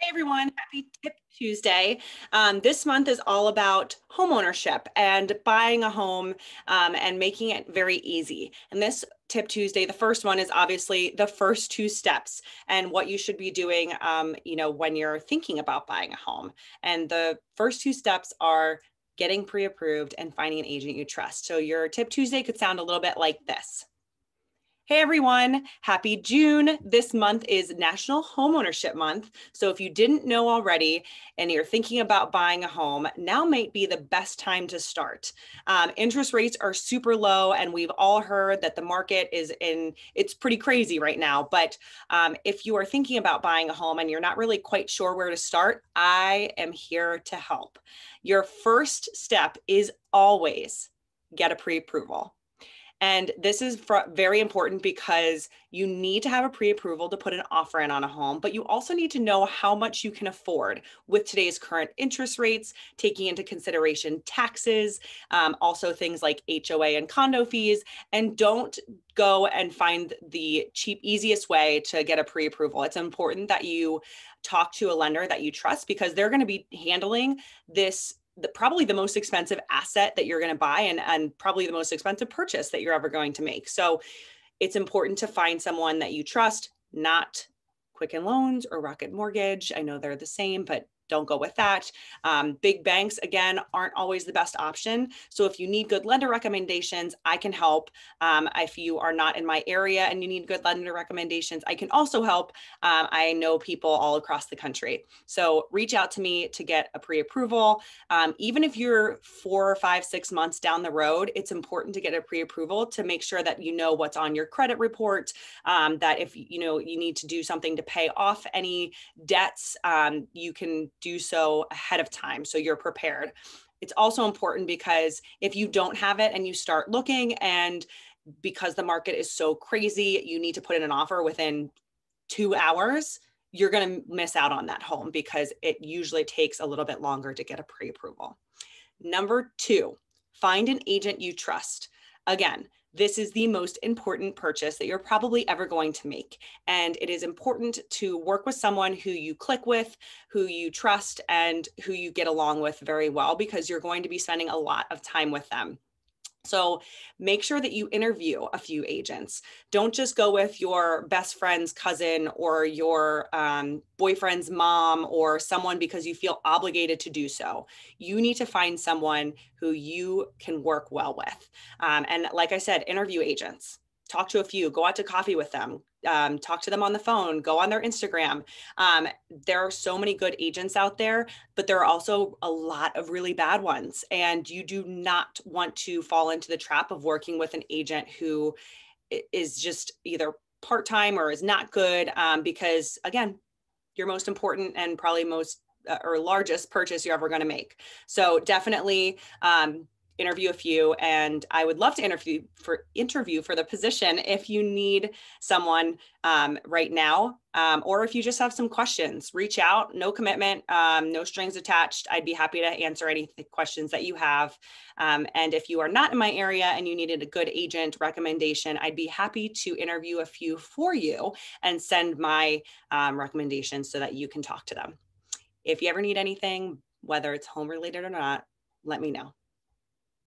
Hey everyone, happy Tip Tuesday. Um, this month is all about homeownership and buying a home um, and making it very easy. And this Tip Tuesday, the first one is obviously the first two steps and what you should be doing, um, you know, when you're thinking about buying a home. And the first two steps are getting pre-approved and finding an agent you trust. So your Tip Tuesday could sound a little bit like this. Hey everyone, happy June. This month is National Homeownership Month. So if you didn't know already and you're thinking about buying a home, now might be the best time to start. Um, interest rates are super low, and we've all heard that the market is in, it's pretty crazy right now. But um, if you are thinking about buying a home and you're not really quite sure where to start, I am here to help. Your first step is always get a pre approval. And this is fr- very important because you need to have a pre approval to put an offer in on a home, but you also need to know how much you can afford with today's current interest rates, taking into consideration taxes, um, also things like HOA and condo fees. And don't go and find the cheap, easiest way to get a pre approval. It's important that you talk to a lender that you trust because they're going to be handling this the, probably the most expensive asset that you're going to buy and, and probably the most expensive purchase that you're ever going to make. So it's important to find someone that you trust, not Quicken Loans or Rocket Mortgage. I know they're the same, but don't go with that. Um, big banks, again, aren't always the best option. So if you need good lender recommendations, I can help. Um, if you are not in my area and you need good lender recommendations, I can also help. Um, I know people all across the country. So reach out to me to get a pre approval. Um, even if you're four or five, six months down the road, it's important to get a pre approval to make sure that you know what's on your credit report, um, that if you know you need to do something to pay off any debts, um, you can do so ahead of time so you're prepared. It's also important because if you don't have it and you start looking and because the market is so crazy, you need to put in an offer within two hours, you're going to miss out on that home because it usually takes a little bit longer to get a pre approval. Number two, find an agent you trust. Again, this is the most important purchase that you're probably ever going to make. And it is important to work with someone who you click with, who you trust, and who you get along with very well, because you're going to be spending a lot of time with them. So make sure that you interview a few agents. Don't just go with your best friend's cousin or your um, boyfriend's mom or someone because you feel obligated to do so. You need to find someone who you can work well with. Um, and like I said, interview agents talk to a few, go out to coffee with them, um, talk to them on the phone, go on their Instagram. Um, there are so many good agents out there, but there are also a lot of really bad ones. And you do not want to fall into the trap of working with an agent who is just either part time or is not good um, because, again, your most important and probably most uh, or largest purchase you're ever going to make. So definitely, um, interview a few and i would love to interview for interview for the position if you need someone um, right now um, or if you just have some questions reach out no commitment um, no strings attached i'd be happy to answer any questions that you have um, and if you are not in my area and you needed a good agent recommendation i'd be happy to interview a few for you and send my um, recommendations so that you can talk to them if you ever need anything whether it's home related or not let me know